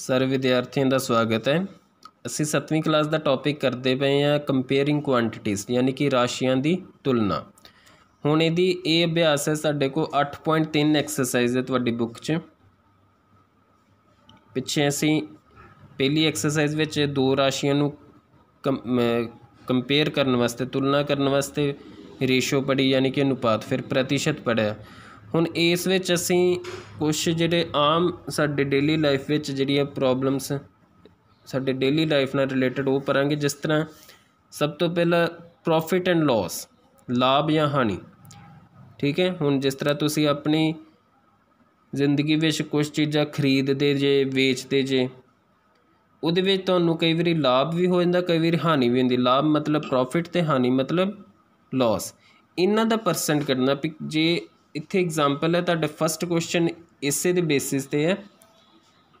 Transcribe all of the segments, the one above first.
ਸਾਰੇ ਵਿਦਿਆਰਥੀਆਂ ਦਾ ਸਵਾਗਤ ਹੈ ਅਸੀਂ 7ਵੀਂ ਕਲਾਸ ਦਾ ਟੌਪਿਕ ਕਰਦੇ ਪਏ ਆ ਕੰਪੇਅਰਿੰਗ ਕੁਆਂਟੀਟੀਜ਼ ਯਾਨੀ ਕਿ ਰਾਸ਼ੀਆਂ ਦੀ ਤੁਲਨਾ ਹੁਣ ਇਹਦੀ ਇਹ ਅਭਿਆਸ ਹੈ ਸਾਡੇ ਕੋਲ 8.3 ਐਕਸਰਸਾਈਜ਼ ਹੈ ਤੁਹਾਡੀ ਬੁੱਕ 'ਚ ਪਿੱਛੇ ਅਸੀਂ ਪਹਿਲੀ ਐਕਸਰਸਾਈਜ਼ ਵਿੱਚ ਦੋ ਰਾਸ਼ੀਆਂ ਨੂੰ ਕੰਪੇਅਰ ਕਰਨ ਵਾਸਤੇ ਤੁਲਨਾ ਕਰਨ ਵਾਸਤੇ ਰੇਸ਼ੋ ਪੜੀ ਯਾਨੀ ਕਿ ਅਨੁਪਾਤ ਫਿਰ ਪ੍ਰਤੀਸ਼ਤ ਪੜਿਆ ਹੁਣ ਇਸ ਵਿੱਚ ਅਸੀਂ ਕੁਝ ਜਿਹੜੇ ਆਮ ਸਾਡੇ ਡੇਲੀ ਲਾਈਫ ਵਿੱਚ ਜਿਹੜੀਆਂ ਪ੍ਰੋਬਲਮਸ ਸਾਡੇ ਡੇਲੀ ਲਾਈਫ ਨਾਲ ਰਿਲੇਟਡ ਉਹ ਪਰਾਂਗੇ ਜਿਸ ਤਰ੍ਹਾਂ ਸਭ ਤੋਂ ਪਹਿਲਾਂ ਪ੍ਰੋਫਿਟ ਐਂਡ ਲਾਸ ਲਾਭ ਜਾਂ ਹਾਨੀ ਠੀਕ ਹੈ ਹੁਣ ਜਿਸ ਤਰ੍ਹਾਂ ਤੁਸੀਂ ਆਪਣੀ ਜ਼ਿੰਦਗੀ ਵਿੱਚ ਕੁਝ ਚੀਜ਼ਾਂ ਖਰੀਦਦੇ ਜੇ ਵੇਚਦੇ ਜੇ ਉਹਦੇ ਵਿੱਚ ਤੁਹਾਨੂੰ ਕਈ ਵਾਰੀ ਲਾਭ ਵੀ ਹੋ ਜਾਂਦਾ ਕਈ ਵਾਰੀ ਹਾਨੀ ਵੀ ਹੁੰਦੀ ਲਾਭ ਮਤਲਬ ਪ੍ਰੋਫਿਟ ਤੇ ਹਾਨੀ ਮਤਲਬ ਲਾਸ ਇਹਨਾਂ ਦਾ ਪਰਸੈਂਟ ਕੱਢਣਾ ਜੇ ਇੱਥੇ ਐਗਜ਼ਾਮਪਲ ਹੈ ਤੁਹਾਡਾ ਫਸਟ ਕੁਐਸਚਨ ਇਸੇ ਦੇ ਬੇਸਿਸ ਤੇ ਹੈ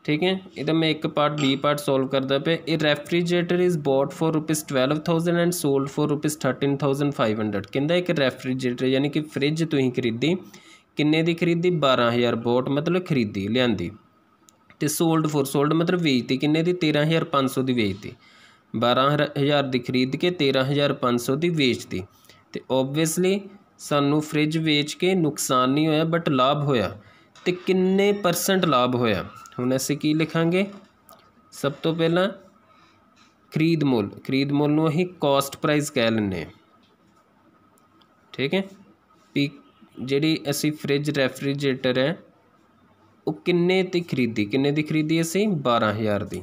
ਠੀਕ ਹੈ ਇਹਦਾ ਮੈਂ ਇੱਕ ਪਾਰਟ ਬੀ ਪਾਰਟ ਸੋਲਵ ਕਰਦਾ ਪਿਆ ਇਹ refrigerator is bought for rupees 12000 and sold for rupees 13500 ਕਹਿੰਦਾ ਇੱਕ ਰੈਫਰੀਜਰੇਟਰ ਯਾਨੀ ਕਿ ਫ੍ਰਿਜ ਤੁਸੀਂ ਖਰੀਦੀ ਕਿੰਨੇ ਦੀ ਖਰੀਦੀ 12000 ਬੋਟ ਮਤਲਬ ਖਰੀਦੀ ਲਿਆਂਦੀ ਤੇ ਸੋਲਡ ਫॉर ਸੋਲਡ ਮਤਲਬ ਵੇਚਤੀ ਕਿੰਨੇ ਦੀ 13500 ਦੀ ਵੇਚਤੀ 12000 ਦੀ ਖਰੀਦ ਕੇ 13500 ਦੀ ਵੇਚਤੀ ਤੇ ਆਬਵੀਅਸਲੀ ਸਾਨੂੰ ਫ੍ਰਿਜ ਵੇਚ ਕੇ ਨੁਕਸਾਨ ਨਹੀਂ ਹੋਇਆ ਬਟ ਲਾਭ ਹੋਇਆ ਤੇ ਕਿੰਨੇ ਪਰਸੈਂਟ ਲਾਭ ਹੋਇਆ ਹੁਣ ਅਸੀਂ ਕੀ ਲਿਖਾਂਗੇ ਸਭ ਤੋਂ ਪਹਿਲਾਂ ਖਰੀਦ ਮੁੱਲ ਖਰੀਦ ਮੁੱਲ ਨੂੰ ਅਸੀਂ ਕਾਸਟ ਪ੍ਰਾਈਸ ਕਹਿ ਲੈਂਦੇ ਹਾਂ ਠੀਕ ਹੈ ਵੀ ਜਿਹੜੀ ਅਸੀਂ ਫ੍ਰਿਜ ਰੈਫਰੀਜਰੇਟਰ ਹੈ ਉਹ ਕਿੰਨੇ ਦੀ ਖਰੀਦੀ ਕਿੰਨੇ ਦੀ ਖਰੀਦੀ ਅਸੀਂ 12000 ਦੀ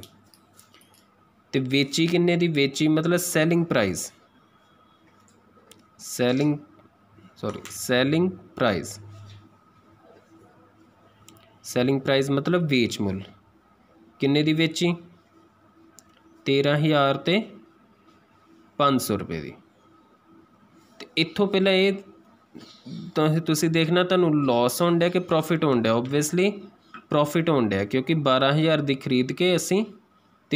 ਤੇ ਵੇਚੀ ਕਿੰਨੇ ਦੀ ਵੇਚੀ ਮਤਲਬ selling price selling sorry selling price selling price ਮਤਲਬ ਵੇਚ ਮੁੱਲ ਕਿੰਨੇ ਦੀ ਵੇਚੀ 13000 ਤੇ 500 ਰੁਪਏ ਦੀ ਤੇ ਇੱਥੋਂ ਪਹਿਲਾਂ ਇਹ ਤੁਸੀਂ ਦੇਖਣਾ ਤੁਹਾਨੂੰ ਲਾਸ ਹੋਣ ਡਿਆ ਕਿ ਪ੍ਰੋਫਿਟ ਹੋਣ ਡਿਆ ਆਬਵੀਅਸਲੀ ਪ੍ਰੋਫਿਟ ਹੋਣ ਡਿਆ ਕਿਉਂਕਿ 12000 ਦੀ ਖਰੀਦ ਕੇ ਅਸੀਂ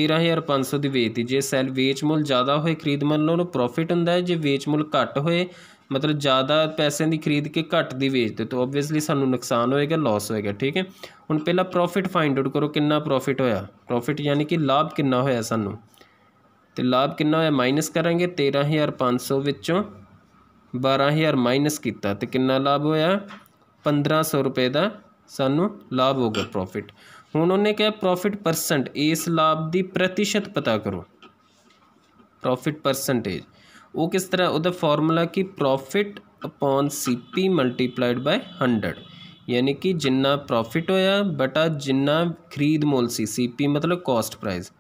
13500 ਦੀ ਵੇਚਤੀ ਜੇ ਸੈਲ ਵੇਚ ਮੁੱਲ ਜ਼ਿਆਦਾ ਹੋਏ ਖਰੀਦ ਮੁੱਲ ਨਾਲੋਂ ਪ੍ਰੋਫਿਟ ਹੁੰਦਾ ਹੈ ਜੇ ਵੇਚ ਮੁੱਲ ਘੱਟ ਹੋਏ मतलब ज़्यादा पैसे की खरीद के घट की वेच दो तो ओबियसली सू नुकसान होएगा लॉस होएगा ठीक है हूँ पहला प्रॉफिट फाइंड आउट करो कि प्रॉफिट होया प्रॉफिट यानी कि लाभ कि सू तो लाभ कि माइनस करेंगे तेरह हज़ार पाँच सौ बारह हज़ार माइनस किया तो कि लाभ होया पंद्रह सौ रुपए का सू लाभ होगा प्रॉफिट हूँ उन्हें क्या प्रॉफिट परसेंट इस लाभ की प्रतिशत पता करो प्रॉफिट परसेंटेज ਉਹ ਕਿਸ ਤਰ੍ਹਾਂ ਉਹਦਾ ਫਾਰਮੂਲਾ ਕਿ profit upon CP multiplied by 100 ਯਾਨੀ ਕਿ ਜਿੰਨਾ ਪ੍ਰੋਫਿਟ ਹੋਇਆ ਬਟਾ ਜਿੰਨਾ ਖਰੀਦ ਮੁੱਲ ਸੀ ਸੀਪੀ ਮਤਲਬ ਕਾਸਟ ਪ੍ਰਾਈਸ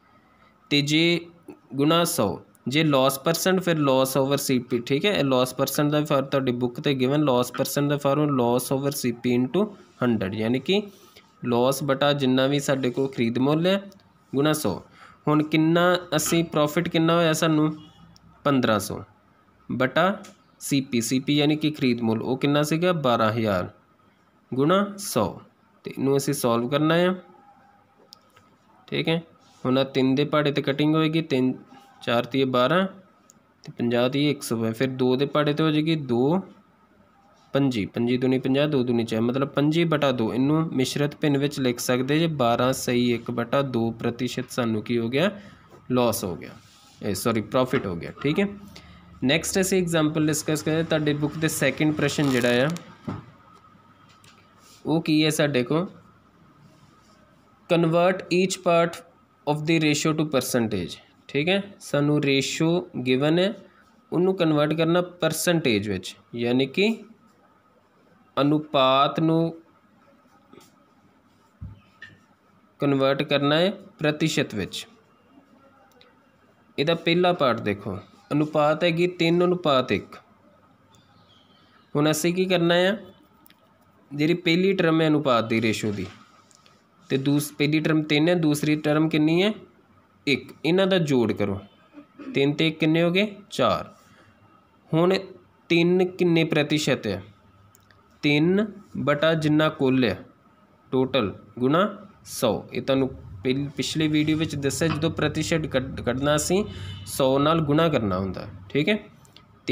ਤੇ ਜੇ ਗੁਣਾ 100 ਜੇ ਲਾਸ ਪਰਸੈਂਟ ਫਿਰ ਲਾਸ ਓਵਰ ਸੀਪੀ ਠੀਕ ਹੈ ਲਾਸ ਪਰਸੈਂਟ ਦਾ ਫਾਰਮੂਲਾ ਤੁਹਾਡੀ ਬੁੱਕ ਤੇ ਗਿਵਨ ਲਾਸ ਪਰਸੈਂਟ ਦਾ formula loss over CP into 100 ਯਾਨੀ ਕਿ ਲਾਸ ਬਟਾ ਜਿੰਨਾ ਵੀ ਸਾਡੇ ਕੋਲ ਖਰੀਦ ਮੁੱਲ ਹੈ ਗੁਣਾ 100 ਹੁਣ ਕਿੰਨਾ ਅਸੀਂ ਪ੍ਰੋਫਿਟ ਕਿੰਨਾ ਹੋਇਆ ਸਾਨੂੰ 1500 ਸੌ ਬਟਾ ਸੀਪੀ ਸੀਪੀ ਯਾਨੀ ਕਿ ਖਰੀਦ ਮੁੱਲ ਉਹ ਕਿੰਨਾ ਸੀਗਾ 12000 ਗੁਣਾ 100 ਤੇ ਇਹਨੂੰ ਅਸੀਂ ਸੋਲਵ ਕਰਨਾ ਆ ਠੀਕ ਹੈ ਹੁਣ ਆ 3 ਦੇ ਪਹਾੜੇ ਤੇ ਕਟਿੰਗ ਹੋਏਗੀ 3 4 3 12 ਤੇ 50 ਦੀ 100 ਹੈ ਫਿਰ 2 ਦੇ ਪਹਾੜੇ ਤੇ ਹੋ ਜਾਏਗੀ 2 ਪੰਜੀ ਪੰਜੀ ਦੁਨੀ 50 2 ਦੁਨੀ 4 ਮਤਲਬ ਪੰਜੀ ਬਟਾ 2 ਇਹਨੂੰ ਮਿਸ਼ਰਤ ਭਿੰਨ ਵਿੱਚ ਲਿਖ ਸਕਦੇ ਜੇ 12 ਸਹੀ 1 ਬਟਾ 2 ਪ੍ਰਤੀਸ਼ਤ ਸਾਨੂੰ ਕੀ ਹੋ ਗਿਆ ਲਾਸ ਹੋ ਗਿਆ ਸੌਰੀ ਪ੍ਰੋਫਿਟ ਹੋ ਗਿਆ ਠੀਕ ਹੈ ਨੈਕਸਟ ਅਸੀਂ ਐਗਜ਼ਾਮਪਲ ਡਿਸਕਸ ਕਰਦੇ ਤੁਹਾਡੇ ਬੁੱਕ ਦੇ ਸੈਕਿੰਡ ਪ੍ਰਸ਼ਨ ਜਿਹੜਾ ਆ ਉਹ ਕੀ ਹੈ ਸਾਡੇ ਕੋ convert each part of the ratio to percentage ਠੀਕ ਹੈ ਸਾਨੂੰ ਰੇਸ਼ੋ ਗਿਵਨ ਹੈ ਉਹਨੂੰ ਕਨਵਰਟ ਕਰਨਾ ਪਰਸੈਂਟੇਜ ਵਿੱਚ ਯਾਨੀ ਕਿ ਅਨੁਪਾਤ ਨੂੰ ਕਨਵਰਟ ਕਰਨਾ ਹੈ ਪ੍ਰਤੀਸ਼ਤ ਵਿੱਚ ਇਹਦਾ ਪਹਿਲਾ ਪਾਰਟ ਦੇਖੋ ਅਨੁਪਾਤ ਹੈਗੀ 3 ਅਨੁਪਾਤ 1 ਹੁਣ ਅਸੀਂ ਕੀ ਕਰਨਾ ਹੈ ਜਿਹੜੀ ਪਹਿਲੀ ਟਰਮ ਹੈ ਅਨੁਪਾਤ ਦੀ ਰੇਸ਼ੋ ਦੀ ਤੇ ਦੂਸ ਪਹਿਲੀ ਟਰਮ 3 ਹੈ ਦੂਸਰੀ ਟਰਮ ਕਿੰਨੀ ਹੈ 1 ਇਹਨਾਂ ਦਾ ਜੋੜ ਕਰੋ 3 ਤੇ 1 ਕਿੰਨੇ ਹੋ ਗਏ 4 ਹੁਣ 3 ਕਿੰਨੇ ਪ੍ਰਤੀਸ਼ਤ ਹੈ 3 ਬਟਾ ਜਿੰਨਾ ਕੁੱਲ ਹੈ ਟੋਟਲ ਗੁਣਾ 100 ਇਹ ਤੁਹਾਨੂੰ ਪਿਛਲੀ ਵੀਡੀਓ ਵਿੱਚ ਦੱਸਿਆ ਜਦੋਂ ਪ੍ਰਤੀਸ਼ਤ ਕੱਢਣਾ ਸੀ 100 ਨਾਲ ਗੁਣਾ ਕਰਨਾ ਹੁੰਦਾ ਠੀਕ ਹੈ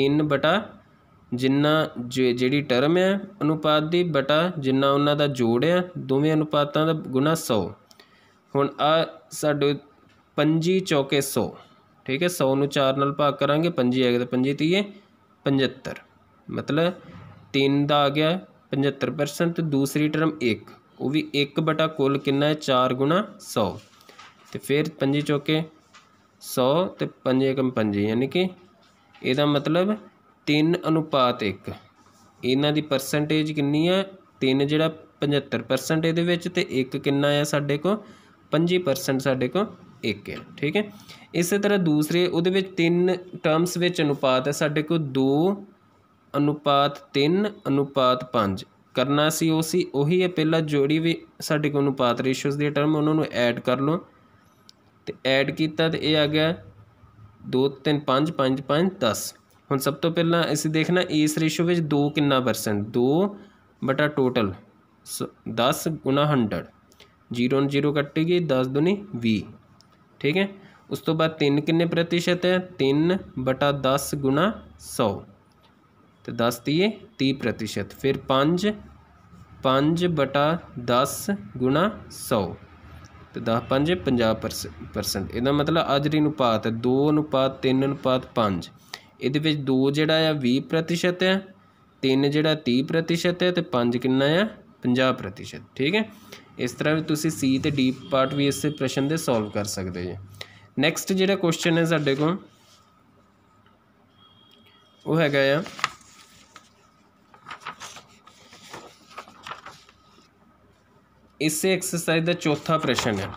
3 ਬਟਾ ਜਿੰਨਾ ਜਿਹੜੀ ਟਰਮ ਹੈ ਅਨੁਪਾਤ ਦੀ ਬਟਾ ਜਿੰਨਾ ਉਹਨਾਂ ਦਾ ਜੋੜ ਹੈ ਦੋਵੇਂ ਅਨੁਪਾਤਾਂ ਦਾ ਗੁਣਾ 100 ਹੁਣ ਆ ਸਾਡੇ 25 ਚੌਕੇ 100 ਠੀਕ ਹੈ 100 ਨੂੰ 4 ਨਾਲ ਭਾਗ ਕਰਾਂਗੇ 5 ਆਏਗਾ ਤਾਂ 5 ਤੀਏ 75 ਮਤਲਬ 3 ਦਾ ਆ ਗਿਆ 75% ਦੂਸਰੀ ਟਰਮ 1 ਉਹ ਵੀ 1 ਬਟਾ ਕੁੱਲ ਕਿੰਨਾ ਹੈ 4 ਗੁਣਾ 100 ਤੇ ਫਿਰ 5 ਚੋਕੇ 100 ਤੇ 5 ਏਕਮ 5 ਯਾਨੀ ਕਿ ਇਹਦਾ ਮਤਲਬ 3 ਅਨੁਪਾਤ 1 ਇਹਨਾਂ ਦੀ ਪਰਸੈਂਟੇਜ ਕਿੰਨੀ ਹੈ 3 ਜਿਹੜਾ 75% ਇਹਦੇ ਵਿੱਚ ਤੇ 1 ਕਿੰਨਾ ਹੈ ਸਾਡੇ ਕੋਲ 25% ਸਾਡੇ ਕੋਲ 1 ਹੈ ਠੀਕ ਹੈ ਇਸੇ ਤਰ੍ਹਾਂ ਦੂਸਰੇ ਉਹਦੇ ਵਿੱਚ ਤਿੰਨ ਟਰਮਸ ਵਿੱਚ ਅਨੁਪਾਤ ਹੈ ਸਾਡੇ ਕੋਲ 2 ਅਨੁਪਾਤ 3 ਅਨੁਪਾਤ 5 ਕਰਨਾ ਸੀ ਉਹ ਸੀ ਉਹੀ ਹੈ ਪਹਿਲਾ ਜੋੜੀ ਵੀ ਸਾਡੇ ਕੋਲ ਅਨੁਪਾਤ ਰੇਸ਼ੀਓਸ ਦੀ ਟਰਮ ਉਹਨਾਂ ਨੂੰ ਐਡ ਕਰ ਲਓ ਤੇ ਐਡ ਕੀਤਾ ਤੇ ਇਹ ਆ ਗਿਆ 2 3 5 5 5 10 ਹੁਣ ਸਭ ਤੋਂ ਪਹਿਲਾਂ ਅਸੀਂ ਦੇਖਣਾ ਇਸ ਰੇਸ਼ੀਓ ਵਿੱਚ 2 ਕਿੰਨਾ ਪਰਸੈਂਟ 2 ਬਟਾ ਟੋਟਲ 10 ਗੁਣਾ 100 0 ਨੂੰ 0 ਕੱਟੇਗੀ 10 ਦੁਨੀ 20 ਠੀਕ ਹੈ ਉਸ ਤੋਂ ਬਾਅਦ 3 ਕਿੰਨੇ ਪ੍ਰਤੀਸ਼ਤ ਹੈ 3 ਬਟਾ 10 ਗੁਣਾ 100 ਤੇ 10 ਤੀਏ 30 ਪ੍ਰਤੀਸ਼ਤ ਫਿਰ 5 5 ਬਟਾ 10 ਗੁਣਾ 100 ਤੇ 10 5 50% ਇਹਦਾ ਮਤਲਬ ਅੱਜ ਦੀ ਅਨੁਪਾਤ ਹੈ 2 ਅਨੁਪਾਤ 3 ਅਨੁਪਾਤ 5 ਇਹਦੇ ਵਿੱਚ 2 ਜਿਹੜਾ ਆ 20% ਹੈ 3 ਜਿਹੜਾ 30% ਹੈ ਤੇ 5 ਕਿੰਨਾ ਆ 50% ਠੀਕ ਹੈ ਇਸ ਤਰ੍ਹਾਂ ਵੀ ਤੁਸੀਂ ਸੀ ਤੇ ਡੀ ਪਾਰਟ ਵੀ ਇਸੇ ਪ੍ਰਸ਼ਨ ਦੇ ਸੋਲਵ ਕਰ ਸਕਦੇ ਜੀ ਨੈਕਸਟ ਜਿਹੜਾ ਕੁਐਸਚਨ ਹੈ ਸਾਡੇ ਕੋਲ ਉਹ ਹੈਗਾ ਆ ਇਸੇ ਐਕਸਰਸਾਈਜ਼ ਦਾ ਚੌਥਾ ਪ੍ਰਸ਼ਨ ਹੈ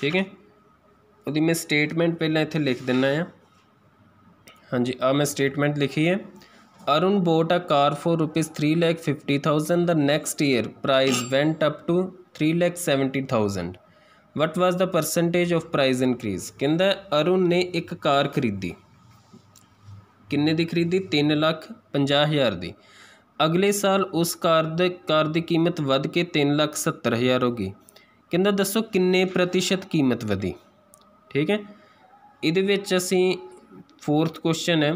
ਠੀਕ ਹੈ ਉਹਦੀ ਮੈਂ ਸਟੇਟਮੈਂਟ ਪਹਿਲਾਂ ਇੱਥੇ ਲਿਖ ਦਿੰਨਾ ਆ ਹਾਂਜੀ ਆ ਮੈਂ ਸਟੇਟਮੈਂਟ ਲਿਖੀ ਹੈ Arun bought a car for rupees 3 lakh 50000 ਦਾ next year price went up to 3 lakh 70000 what was the percentage of price increase ਕਹਿੰਦਾ ਅਰੁਣ ਨੇ ਇੱਕ ਕਾਰ ਖਰੀਦੀ ਕਿੰਨੇ ਦੀ ਖਰੀਦੀ 3 ਲੱਖ 50000 ਦੀ ਅਗਲੇ ਸਾਲ ਉਸ ਕਾਰ ਦੇ ਕਾਰ ਦੀ ਕੀਮਤ ਵਧ ਕੇ 370000 ਹੋ ਗਈ ਕਹਿੰਦਾ ਦੱਸੋ ਕਿੰਨੇ ਪ੍ਰਤੀਸ਼ਤ ਕੀਮਤ ਵਧੀ ਠੀਕ ਹੈ ਇਹਦੇ ਵਿੱਚ ਅਸੀਂ ਫੋਰਥ ਕੁਐਸਚਨ ਹੈ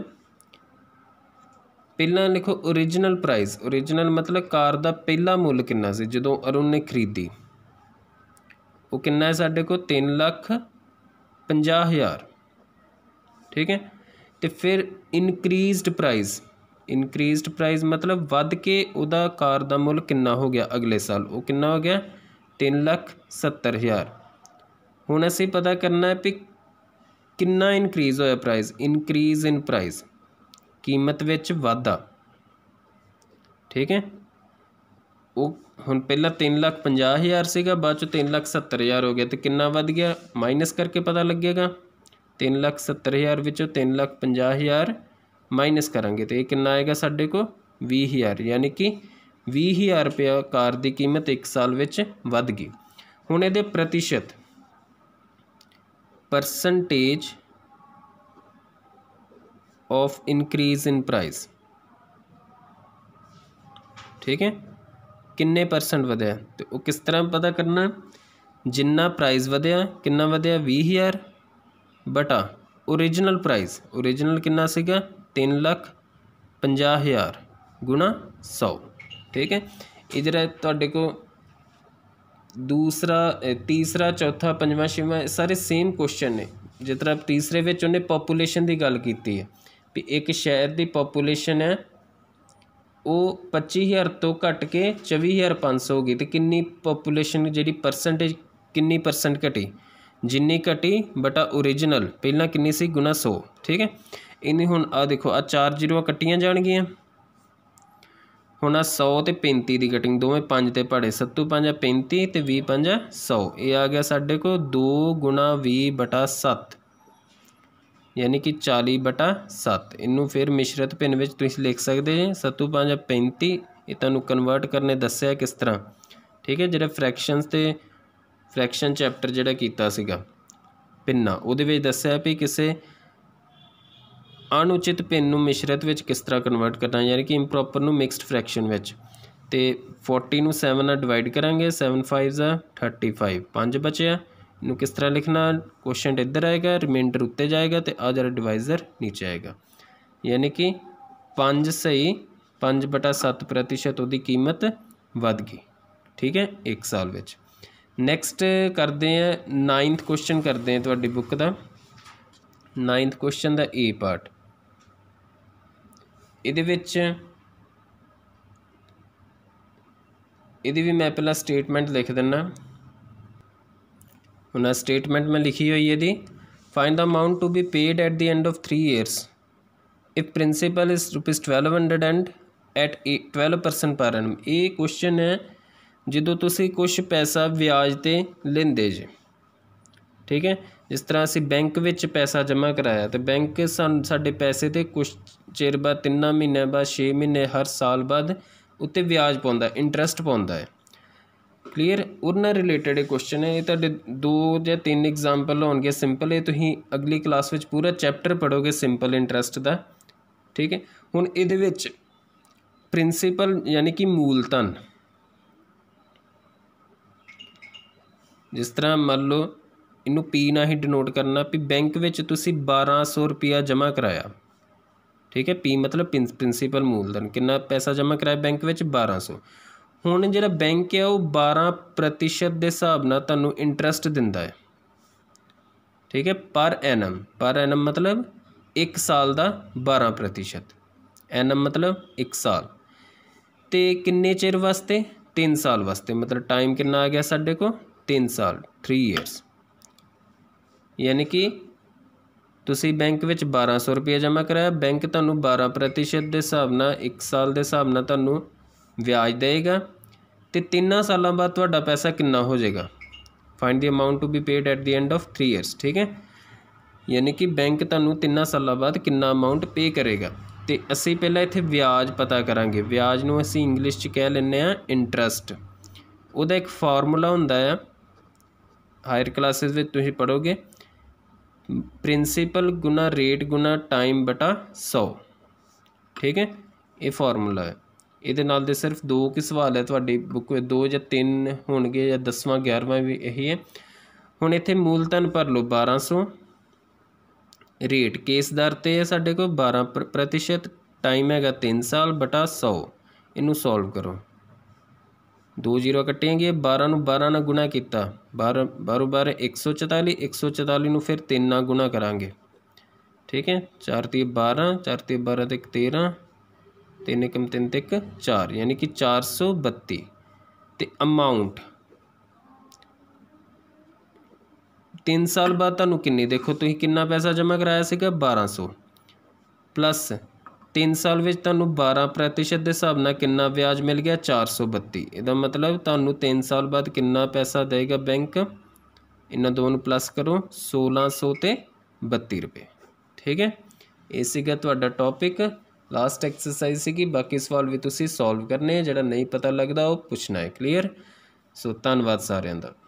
ਪਹਿਲਾਂ ਲਿਖੋ origignal price origignal ਮਤਲਬ ਕਾਰ ਦਾ ਪਹਿਲਾ ਮੁੱਲ ਕਿੰਨਾ ਸੀ ਜਦੋਂ ਅਰੁਣ ਨੇ ਖਰੀਦੀ ਉਹ ਕਿੰਨਾ ਹੈ ਸਾਡੇ ਕੋਲ 350000 ਠੀਕ ਹੈ ਤੇ ਫਿਰ ਇਨਕਰੀਜ਼ਡ ਪ੍ਰਾਈਸ इनक्रीज प्राइज़ मतलब वद के उदा कार का मुल कि हो गया अगले साल वह कि हो गया तीन लख सत्तर हज़ार हूँ असी पता करना भी कि इनक्रीज़ हो प्राइज इनक्रीज़ इन प्राइज कीमत वाधा ठीक है वो हूँ पहला तीन लख पाँ हज़ार से बाद चो तीन लख सत्तर हज़ार हो गया तो कि गया माइनस करके पता लगेगा तीन लख सत्तर हज़ार तीन लख पाँ हज़ार ਮਾਈਨਸ ਕਰਾਂਗੇ ਤੇ ਇਹ ਕਿੰਨਾ ਆਏਗਾ ਸਾਡੇ ਕੋ 20000 ਯਾਨੀ ਕਿ 20000 ਰੁਪਏ ਕਾਰ ਦੀ ਕੀਮਤ 1 ਸਾਲ ਵਿੱਚ ਵੱਧ ਗਈ ਹੁਣ ਇਹਦੇ ਪ੍ਰਤੀਸ਼ਤ percentage of increase in price ਠੀਕ ਹੈ ਕਿੰਨੇ ਪਰਸੈਂਟ ਵਧਿਆ ਤੇ ਉਹ ਕਿਸ ਤਰ੍ਹਾਂ ਪਤਾ ਕਰਨਾ ਜਿੰਨਾ ਪ੍ਰਾਈਸ ਵਧਿਆ ਕਿੰਨਾ ਵਧਿਆ 20000 ਬਟਾ origignal price origignal ਕਿੰਨਾ ਸੀਗਾ ਤਿੰਨ ਲੱਖ पंजाह ਹਜ਼ਾਰ ਗੁਣਾ सौ ਠੀਕ ਹੈ ਇਧਰ ਤੁਹਾਡੇ ਕੋ ਦੂਸਰਾ ਤੀਸਰਾ ਚੌਥਾ ਪੰਜਵਾਂ ਛੇਵਾਂ ਸਾਰੇ ਸੇਮ ਕੁਐਸਚਨ ਨੇ ਜਿਸ ਤਰ੍ਹਾਂ ਤੀਸਰੇ ਵਿੱਚ ਉਹਨੇ ਪੋਪੂਲੇਸ਼ਨ ਦੀ ਗੱਲ ਕੀਤੀ ਹੈ ਵੀ ਇੱਕ ਸ਼ਹਿਰ ਦੀ ਪੋਪੂਲੇਸ਼ਨ ਹੈ ਉਹ 25000 ਤੋਂ ਘਟ ਕੇ 24500 ਹੋ ਗਈ ਤੇ ਕਿੰਨੀ ਪੋਪੂਲੇਸ਼ਨ ਜਿਹੜੀ ਪਰਸੈਂਟੇਜ ਕਿੰਨੀ ਪਰਸੈਂਟ ਘਟੀ ਜਿੰਨੀ ਘਟੀ ਬਟਾ origignal ਪਹਿਲਾਂ ਕਿੰਨੀ ਸੀ ਗੁਣਾ 100 ਠੀਕ ਹੈ ਇਹਨੇ ਹੁਣ ਆ ਦੇਖੋ ਆ ਚਾਰ ਜ਼ੀਰੋਆਂ ਕੱਟੀਆਂ ਜਾਣਗੀਆਂ ਹੁਣ ਆ 100 ਤੇ 35 ਦੀ ਕਟਿੰਗ ਦੋਵੇਂ 5 ਤੇ ਪੜੇ 7 5 ਆ 35 ਤੇ 20 5 ਆ 100 ਇਹ ਆ ਗਿਆ ਸਾਡੇ ਕੋ 2 ਗੁਣਾ 20 ਬਟਾ 7 ਯਾਨੀ ਕਿ 40 ਬਟਾ 7 ਇਹਨੂੰ ਫਿਰ ਮਿਸ਼ਰਤ ਭਿੰਨ ਵਿੱਚ ਤੁਸੀਂ ਲਿਖ ਸਕਦੇ ਜੇ 7 5 35 ਇਹ ਤੁਹਾਨੂੰ ਕਨਵਰਟ ਕਰਨੇ ਦੱਸਿਆ ਕਿਸ ਤਰ੍ਹਾਂ ਠੀਕ ਹੈ ਜਿਹੜਾ ਫ੍ਰੈਕਸ਼ਨਸ ਤੇ ਫ੍ਰੈਕਸ਼ਨ ਚੈਪਟਰ ਜਿਹੜਾ ਕੀਤਾ ਸੀਗਾ ਪਿੰਨਾ ਉਹਦੇ ਵਿੱਚ ਦੱਸਿਆ ਵੀ ਕਿਸੇ ਅਣਉਚਿਤ ਭਿੰਨ ਨੂੰ ਮਿਸ਼ਰਤ ਵਿੱਚ ਕਿਸ ਤਰ੍ਹਾਂ ਕਨਵਰਟ ਕਰਨਾ ਯਾਨੀ ਕਿ ਇੰਪਰੋਪਰ ਨੂੰ ਮਿਕਸਡ ਫ੍ਰੈਕਸ਼ਨ ਵਿੱਚ ਤੇ 40 ਨੂੰ 7 ਨਾਲ ਡਿਵਾਈਡ ਕਰਾਂਗੇ 7 5s ਆ 35 5 ਬਚਿਆ ਨੂੰ ਕਿਸ ਤਰ੍ਹਾਂ ਲਿਖਣਾ ਕੁਐਸਚਨ ਇੱਧਰ ਆਏਗਾ ਰਿਮਾਈਂਡਰ ਉੱਤੇ ਜਾਏਗਾ ਤੇ ਆ ਜਿਹੜਾ ਡਿਵਾਈਜ਼ਰ ਨੀਚੇ ਆਏਗਾ ਯਾਨੀ ਕਿ 5 ਸਹੀ 5/7 ਉਹਦੀ ਕੀਮਤ ਵਧ ਗਈ ਠੀਕ ਹੈ 1 ਸਾਲ ਵਿੱਚ ਨੈਕਸਟ ਕਰਦੇ ਆ 9th ਕੁਐਸਚਨ ਕਰਦੇ ਆ ਤੁਹਾਡੀ ਬੁੱਕ ਦਾ 9th ਕੁਐਸਚਨ ਦਾ A ਪਾਰਟ ਇਹਦੇ ਵਿੱਚ ਇਹਦੀ ਵੀ ਮੈਂ ਪਹਿਲਾਂ ਸਟੇਟਮੈਂਟ ਲਿਖ ਦਿੰਨਾ ਹੁਣ ਆ ਸਟੇਟਮੈਂਟ ਮੈਂ ਲਿਖੀ ਹੋਈ ਹੈ ਦੀ find the amount to be paid at the end of 3 years if principal is rupees 1200 and at 12% per ਐਨਮ ਇਹ ਕੁਐਸਚਨ ਹੈ ਜਦੋਂ ਤੁਸੀਂ ਕੁਝ ਪੈਸਾ ਵਿਆਜ ਤੇ ਲੈਂਦੇ ਜੀ ਠੀਕ ਹੈ ਜਿਸ ਤਰ੍ਹਾਂ ਅਸੀਂ ਬੈਂਕ ਵਿੱਚ ਪੈਸਾ ਜਮ੍ਹਾਂ ਕਰਾਇਆ ਤੇ ਬੈਂਕ ਸਾਨੂੰ ਸਾਡੇ ਪੈਸੇ ਤੇ ਕੁਝ ਚਿਰ ਬਾਅਦ ਤਿੰਨਾਂ ਮਹੀਨੇ ਬਾਅਦ 6 ਮਹੀਨੇ ਹਰ ਸਾਲ ਬਾਅਦ ਉੱਤੇ ਵਿਆਜ ਪਾਉਂਦਾ ਇੰਟਰਸਟ ਪਾਉਂਦਾ ਹੈ ਕਲੀਅਰ ਉਹਨਾਂ ਰਿਲੇਟਡ ਇਹ ਕੁਐਸਚਨ ਹੈ ਇਹ ਤੁਹਾਡੇ ਦੋ ਜਾਂ ਤਿੰਨ ਐਗਜ਼ਾਮਪਲ ਹੋਣਗੇ ਸਿੰਪਲ ਇਹ ਤੁਸੀਂ ਅਗਲੀ ਕਲਾਸ ਵਿੱਚ ਪੂਰਾ ਚੈਪਟਰ ਪੜੋਗੇ ਸਿੰਪਲ ਇੰਟਰਸਟ ਦਾ ਠੀਕ ਹੈ ਹੁਣ ਇਹਦੇ ਵਿੱਚ ਪ੍ਰਿੰਸੀਪਲ ਯਾਨੀ ਕਿ ਮੂਲ ਧਨ ਜਿਸ ਤਰ੍ਹਾਂ ਮੰਨ ਲਓ ਇਹਨੂੰ ਪੀ ਨਾਲ ਹੀ ਡਿਨੋਟ ਕਰਨਾ ਵੀ ਬੈਂਕ ਵਿੱਚ ਤੁਸੀਂ 1200 ਰੁਪਿਆ ਜਮ੍ਹਾਂ ਕਰਾਇਆ ਠੀਕ ਹੈ ਪੀ ਮਤਲਬ ਪ੍ਰਿੰਸੀਪਲ ਮੂਲਧਨ ਕਿੰਨਾ ਪੈਸਾ ਜਮ੍ਹਾਂ ਕਰਾਇਆ ਬੈਂਕ ਵਿੱਚ 1200 ਹੁਣ ਜਿਹੜਾ ਬੈਂਕ ਹੈ ਉਹ 12% ਦੇ ਹਿਸਾਬ ਨਾਲ ਤੁਹਾਨੂੰ ਇੰਟਰਸਟ ਦਿੰਦਾ ਹੈ ਠੀਕ ਹੈ ਪਰ ਐਨਮ ਪਰ ਐਨਮ ਮਤਲਬ 1 ਸਾਲ ਦਾ 12% ਐਨਮ ਮਤਲਬ 1 ਸਾਲ ਤੇ ਕਿੰਨੇ ਚਿਰ ਵਾਸਤੇ 3 ਸਾਲ ਵਾਸਤੇ ਮਤਲਬ ਟਾਈਮ ਕਿੰਨਾ ਆ ਗਿਆ ਸਾਡੇ ਕੋ 3 ਸਾਲ 3 ਇਅਰਸ ਯਾਨੀ ਕਿ ਤੁਸੀਂ ਬੈਂਕ ਵਿੱਚ 1200 ਰੁਪਏ ਜਮ੍ਹਾਂ ਕਰਾਇਆ ਬੈਂਕ ਤੁਹਾਨੂੰ 12% ਦੇ ਹਿਸਾਬ ਨਾਲ 1 ਸਾਲ ਦੇ ਹਿਸਾਬ ਨਾਲ ਤੁਹਾਨੂੰ ਵਿਆਜ ਦੇਵੇਗਾ ਤੇ 3 ਸਾਲਾਂ ਬਾਅਦ ਤੁਹਾਡਾ ਪੈਸਾ ਕਿੰਨਾ ਹੋ ਜਾਏਗਾ find the amount to be paid at the end of 3 years ਠੀਕ ਹੈ ਯਾਨੀ ਕਿ ਬੈਂਕ ਤੁਹਾਨੂੰ 3 ਸਾਲਾਂ ਬਾਅਦ ਕਿੰਨਾ ਅਮਾਉਂਟ ਪੇ ਕਰੇਗਾ ਤੇ ਅਸੀਂ ਪਹਿਲਾਂ ਇੱਥੇ ਵਿਆਜ ਪਤਾ ਕਰਾਂਗੇ ਵਿਆਜ ਨੂੰ ਅਸੀਂ ਇੰਗਲਿਸ਼ 'ਚ ਕਹਿ ਲੈਂਦੇ ਆ ਇੰਟਰਸਟ ਉਹਦਾ ਇੱਕ ਫਾਰਮੂਲਾ ਹੁੰਦਾ ਆ ਹਾਇਰ ਕਲਾਸਿਸ ਵਿੱਚ ਤੁਸੀਂ ਪੜੋਗੇ ਪ੍ਰਿੰਸੀਪਲ ਗੁਣਾ ਰੇਟ ਗੁਣਾ ਟਾਈਮ बटा सौ ਠੀਕ ਹੈ ਇਹ ਫਾਰਮੂਲਾ ਹੈ ਇਹਦੇ ਨਾਲ ਦੇ ਸਿਰਫ ਦੋ ਕਿ ਸਵਾਲ ਹੈ ਤੁਹਾਡੀ ਬੁੱਕ ਵਿੱਚ ਦੋ ਜਾਂ ਤਿੰਨ ਹੋਣਗੇ ਜਾਂ 10ਵਾਂ 11ਵਾਂ ਵੀ ਇਹੀ ਹੈ ਹੁਣ ਇੱਥੇ ਮੂਲਧਨ ਭਰ ਲਓ 1200 ਰੇਟ ਕੇਸ ਦਰ ਤੇ ਹੈ ਸਾਡੇ ਕੋਲ 12% ਟਾਈਮ ਹੈਗਾ 3 ਸਾਲ ਬਟਾ 100 ਇਹਨੂੰ ਸੋਲਵ ਕਰੋ दो जीरो कट्टेंगे बारह न बारह न गुणा किया बारह बारह बारह एक सौ चुताली एक सौ चुताली फिर तीन न गुणा करा ठीक है चार ती बारह चार ती बारह तक तेरह तीन एक तीन तक चार यानी कि चार सौ बत्ती अमाउंट तीन साल बाद कि देखो तुम कि पैसा जमा कराया बारह सौ प्लस 3 ਸਾਲ ਵਿੱਚ ਤੁਹਾਨੂੰ 12% ਦੇ ਹਿਸਾਬ ਨਾਲ ਕਿੰਨਾ ਵਿਆਜ ਮਿਲ ਗਿਆ 432 ਇਹਦਾ ਮਤਲਬ ਤੁਹਾਨੂੰ 3 ਸਾਲ ਬਾਅਦ ਕਿੰਨਾ ਪੈਸਾ ਦੇਗਾ ਬੈਂਕ ਇਹਨਾਂ ਦੋਨੋਂ ਨੂੰ ਪਲੱਸ ਕਰੋ 1600 ਤੇ 32 ਰੁਪਏ ਠੀਕ ਹੈ ਇਹ ਸੀਗਾ ਤੁਹਾਡਾ ਟੌਪਿਕ ਲਾਸਟ ਐਕਸਰਸਾਈਜ਼ ਸੀਗੀ ਬਾਕੀ ਸਵਾਲ ਵੀ ਤੁਸੀਂ ਸੋਲਵ ਕਰਨੇ ਆ ਜਿਹੜਾ ਨਹੀਂ ਪਤਾ ਲੱਗਦਾ ਉਹ ਪੁੱਛਣਾ ਹੈ ਕਲੀਅਰ ਸੋ ਧੰਨਵਾਦ ਸਾਰਿਆਂ ਦਾ